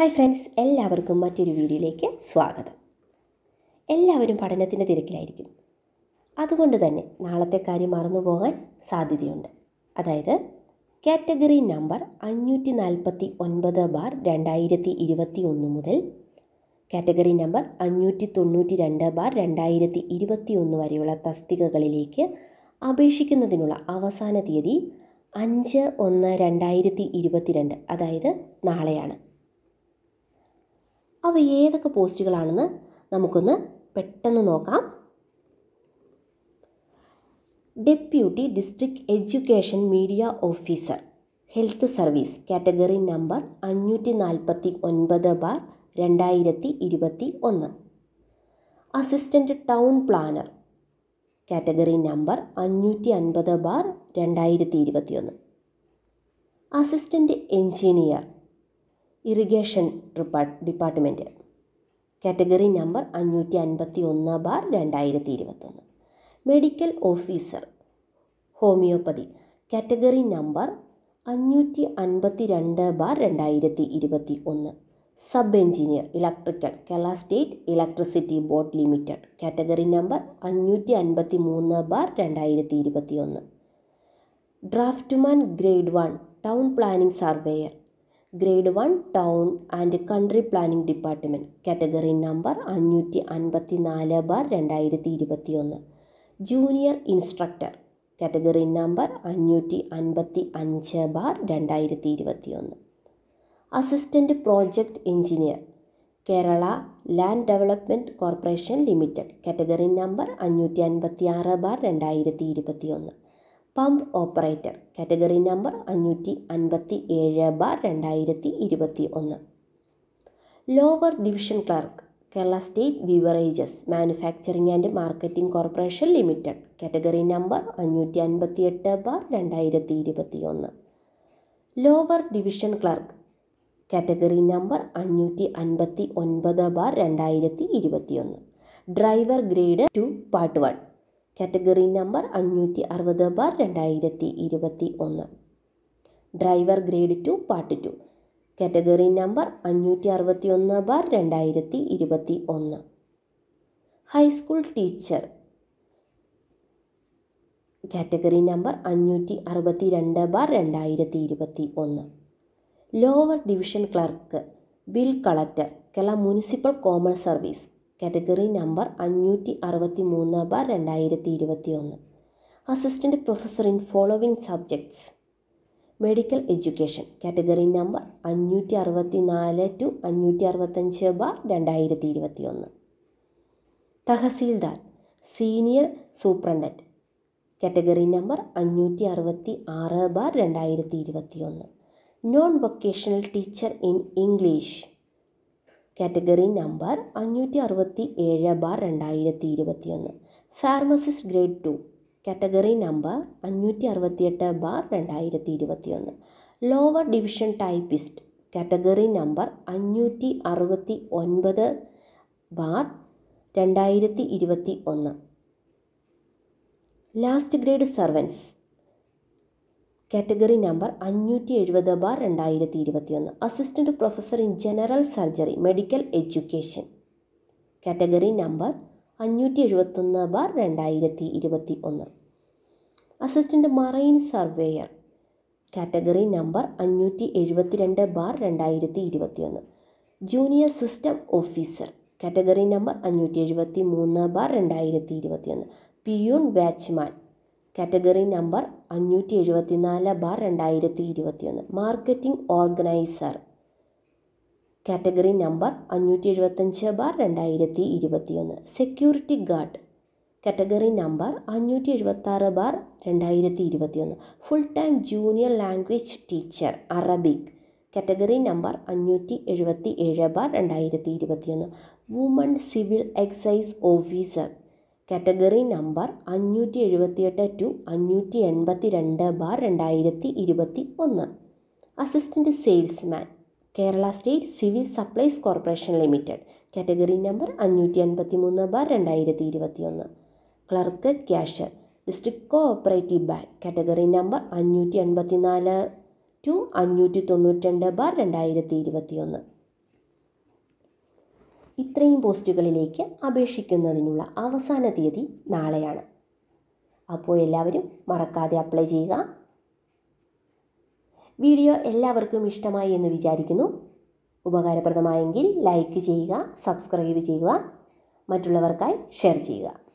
hi friends എല്ലാവർക്കും മറ്റൊരു വീഡിയോയിലേക്ക് സ്വാഗതം എല്ലാവരും പഠനത്തിൻ്റെ തിരക്കിലായിരിക്കും അതുകൊണ്ട് തന്നെ നാളത്തെ കാര്യം മറന്നു പോകാൻ സാധ്യതയുണ്ട് അതായത് കാറ്റഗറി നമ്പർ അഞ്ഞൂറ്റി നാൽപ്പത്തി ഒൻപത് ബാർ രണ്ടായിരത്തി ഇരുപത്തി ഒന്ന് മുതൽ കാറ്റഗറി നമ്പർ അഞ്ഞൂറ്റി തൊണ്ണൂറ്റി രണ്ട് ബാർ രണ്ടായിരത്തി ഇരുപത്തി ഒന്ന് വരെയുള്ള തസ്തികകളിലേക്ക് അപേക്ഷിക്കുന്നതിനുള്ള അവസാന തീയതി അഞ്ച് ഒന്ന് രണ്ടായിരത്തി ഇരുപത്തി രണ്ട് അതായത് നാളെയാണ് അവ ഏതൊക്കെ പോസ്റ്റുകളാണെന്ന് നമുക്കൊന്ന് പെട്ടെന്ന് നോക്കാം deputy district education media officer health service category number അഞ്ഞൂറ്റി നാൽപ്പത്തി ഒൻപത് ബാർ രണ്ടായിരത്തി ഇരുപത്തി ഒന്ന് assistant town planner category number അഞ്ഞൂറ്റി അൻപത് ബാർ രണ്ടായിരത്തി ഇരുപത്തിയൊന്ന് assistant engineer irrigation department category number അഞ്ഞൂറ്റി അൻപത്തി ഒന്ന് ബാർ രണ്ടായിരത്തി ഇരുപത്തൊന്ന് medical officer homoeopathy category number അഞ്ഞൂറ്റി അൻപത്തി രണ്ട് ബാർ രണ്ടായിരത്തി ഇരുപത്തി ഒന്ന് sub engineer electrical Kerala state electricity board limited category number അഞ്ഞൂറ്റി അൻപത്തി മൂന്ന് ബാർ രണ്ടായിരത്തി ഇരുപത്തി ഒന്ന് draftsman grade one town planning surveyor grade one town and country planning department category number അഞ്ഞൂറ്റി അൻപത്തി നാല് ബാർ രണ്ടായിരത്തി ഇരുപത്തി ഒന്ന് ജൂനിയർ ഇൻസ്ട്രക്ടർ കാറ്റഗറി നമ്പർ അഞ്ഞൂറ്റി അൻപത്തി അഞ്ച് ബാർ രണ്ടായിരത്തി ഇരുപത്തി ഒന്ന് assistant project engineer Kerala land development corporation limited category number അഞ്ഞൂറ്റി അൻപത്തി ആറ് ബാർ രണ്ടായിരത്തി ഇരുപത്തി ഒന്ന് പമ്പ് ഓപ്പറേറ്റർ കാറ്റഗറി നമ്പർ അഞ്ഞൂറ്റി അൻപത്തി ഏഴ് ബാർ രണ്ടായിരത്തി ഇരുപത്തി ഒന്ന് lower division clerk Kerala state beverages manufacturing and marketing corporation limited category number അഞ്ഞൂറ്റി അൻപത്തി എട്ട് ബാർ രണ്ടായിരത്തി ഇരുപത്തി ഒന്ന് lower division clerk category number അഞ്ഞൂറ്റി അൻപത്തി ഒൻപത് ബാർ രണ്ടായിരത്തി ഇരുപത്തി ഒന്ന് driver grade two part one category number അഞ്ഞൂറ്റി അറുപത് ബാർ രണ്ടായിരത്തി ഇരുപത്തി ഒന്ന് driver grade two part two category number അഞ്ഞൂറ്റി അറുപത്തി ഒന്ന് ബാർ രണ്ടായിരത്തി ഇരുപത്തി ഒന്ന് ഹൈസ്കൂൾ ടീച്ചർ കാറ്റഗറി നമ്പർ അഞ്ഞൂറ്റി അറുപത്തി രണ്ട് ബാർ രണ്ടായിരത്തി ഇരുപത്തി ഒന്ന് lower division clerk bill collector Kerala municipal common service category number അഞ്ഞൂറ്റി അറുപത്തി മൂന്ന് ബാർ രണ്ടായിരത്തി ഇരുപത്തി ഒന്ന് assistant professor in following subjects medical education category number അഞ്ഞൂറ്റി അറുപത്തി നാല് ടു അഞ്ഞൂറ്റി അറുപത്തഞ്ച് ബാർ രണ്ടായിരത്തി ഇരുപത്തി ഒന്ന് tahsildar senior superintendent category number അഞ്ഞൂറ്റി അറുപത്തി ആറ് ബാർ രണ്ടായിരത്തി ഇരുപത്തി ഒന്ന് non vocational teacher in English category number അഞ്ഞൂറ്റി അറുപത്തി ഏഴ് ബാർ രണ്ടായിരത്തി ഇരുപത്തി ഒന്ന് pharmacist grade two category number അഞ്ഞൂറ്റി അറുപത്തിയെട്ട് ബാർ രണ്ടായിരത്തി ഇരുപത്തിയൊന്ന് lower division typist category number അഞ്ഞൂറ്റി അറുപത്തി ഒൻപത് ബാർ രണ്ടായിരത്തി ഇരുപത്തി ഒന്ന് last grade servants category number അഞ്ഞൂറ്റി എഴുപത് ബാർ രണ്ടായിരത്തി ഇരുപത്തിയൊന്ന് assistant professor in general surgery medical education category number അഞ്ഞൂറ്റി എഴുപത്തൊന്ന് ബാർ രണ്ടായിരത്തി ഇരുപത്തി ഒന്ന് assistant marine surveyor category number അഞ്ഞൂറ്റി എഴുപത്തിരണ്ട് ബാർ രണ്ടായിരത്തി ഇരുപത്തിയൊന്ന് junior system officer category number അഞ്ഞൂറ്റി എഴുപത്തി മൂന്ന് ബാർ രണ്ടായിരത്തി ഇരുപത്തിയൊന്ന് പിയൂൺ വാച്ച്മാൻ കാറ്റഗറി നമ്പർ അഞ്ഞൂറ്റി എഴുപത്തി നാല് ബാർ രണ്ടായിരത്തി ഇരുപത്തിയൊന്ന് മാർക്കറ്റിംഗ് ഓർഗനൈസർ കാറ്റഗറി നമ്പർ അഞ്ഞൂറ്റി എഴുപത്തഞ്ച് ബാർ രണ്ടായിരത്തി ഇരുപത്തിയൊന്ന് സെക്യൂരിറ്റി ഗാർഡ് കാറ്റഗറി നമ്പർ അഞ്ഞൂറ്റി എഴുപത്താറ് ബാർ രണ്ടായിരത്തി ഇരുപത്തിയൊന്ന് full time junior language teacher Arabic category number അഞ്ഞൂറ്റി എഴുപത്തി ഏഴ് ബാർ രണ്ടായിരത്തി ഇരുപത്തിയൊന്ന് woman civil excise officer category number അഞ്ഞൂറ്റി എഴുപത്തിയെട്ട് ടു അഞ്ഞൂറ്റി എൺപത്തി രണ്ട് ബാർ രണ്ടായിരത്തി ഇരുപത്തി ഒന്ന് assistant salesman Kerala state civil supplies corporation limited category number അഞ്ഞൂറ്റി എൺപത്തി മൂന്ന് ബാർ രണ്ടായിരത്തി ഇരുപത്തി ഒന്ന് clerk cashier district cooperative bank category number അഞ്ഞൂറ്റി എൺപത്തി നാല് ടു അഞ്ഞൂറ്റി തൊണ്ണൂറ്റി രണ്ട് ബാർ രണ്ടായിരത്തി ഇരുപത്തി ഒന്ന് ഇത്രയും പോസ്റ്റുകളിലേക്ക് അപേക്ഷിക്കുന്നതിനുള്ള അവസാന തീയതി നാളെയാണ് അപ്പോൾ എല്ലാവരും മറക്കാതെ അപ്ലൈ ചെയ്യുക വീഡിയോ എല്ലാവർക്കും ഇഷ്ടമായി എന്ന് വിചാരിക്കുന്നു ഉപകാരപ്രദമായെങ്കിൽ ലൈക്ക് ചെയ്യുക സബ്സ്ക്രൈബ് ചെയ്യുക മറ്റുള്ളവർക്കായി ഷെയർ ചെയ്യുക